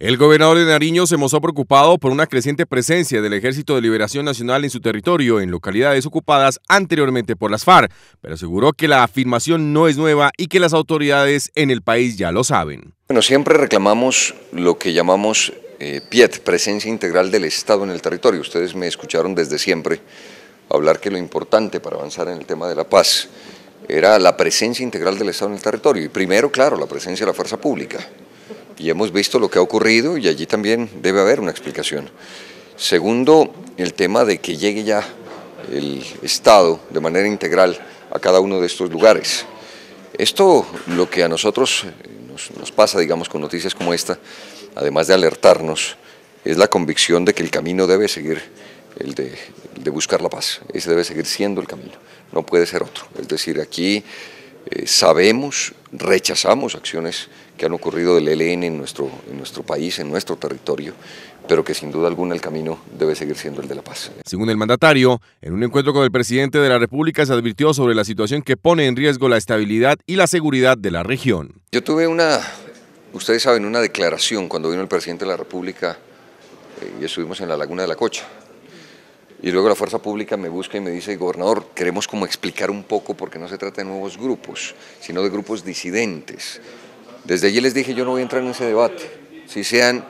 El gobernador de Nariño se mostró preocupado por una creciente presencia del Ejército de Liberación Nacional en su territorio, en localidades ocupadas anteriormente por las FARC, pero aseguró que la afirmación no es nueva y que las autoridades en el país ya lo saben. Bueno, siempre reclamamos lo que llamamos eh, PIET, Presencia Integral del Estado en el Territorio. Ustedes me escucharon desde siempre hablar que lo importante para avanzar en el tema de la paz era la presencia integral del Estado en el territorio. Y primero, claro, la presencia de la fuerza pública y hemos visto lo que ha ocurrido y allí también debe haber una explicación. Segundo, el tema de que llegue ya el Estado de manera integral a cada uno de estos lugares. Esto lo que a nosotros eh, nos, pasa, digamos, con noticias como esta, además de alertarnos, es la convicción de que el camino debe seguir el de, buscar la paz. Ese debe seguir siendo el camino, no puede ser otro. Es decir, aquí eh, sabemos, rechazamos acciones que han ocurrido del ELN en nuestro, en nuestro país, en nuestro territorio, pero que sin duda alguna el camino debe seguir siendo el de la paz. Según el mandatario, en un encuentro con el presidente de la República se advirtió sobre la situación que pone en riesgo la estabilidad y la seguridad de la región. Yo tuve una, ustedes saben, una declaración cuando vino el presidente de la República eh, y estuvimos en la Laguna de la Cocha. Y luego la fuerza pública me busca y me dice, gobernador, queremos como explicar un poco, porque no se trata de nuevos grupos, sino de grupos disidentes. Desde allí les dije, yo no voy a entrar en ese debate, si sean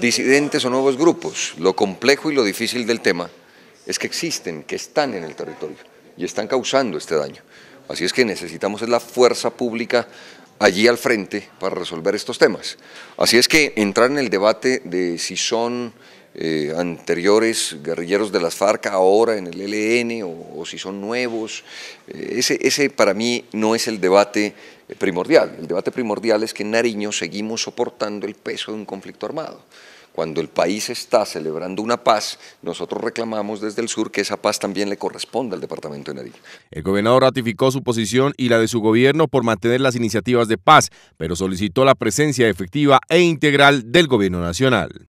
disidentes o nuevos grupos. Lo complejo y lo difícil del tema es que existen, que están en el territorio y están causando este daño. Así es que necesitamos la fuerza pública allí al frente para resolver estos temas. Así es que entrar en el debate de si son eh, anteriores guerrilleros de las FARC ahora en el LN o, si son nuevos. Eh, ese, ese para mí no es el debate primordial. El debate primordial es que en Nariño seguimos soportando el peso de un conflicto armado. Cuando el país está celebrando una paz, nosotros reclamamos desde el sur que esa paz también le corresponda al departamento de Nariño. El gobernador ratificó su posición y la de su gobierno por mantener las iniciativas de paz, pero solicitó la presencia efectiva e integral del gobierno nacional.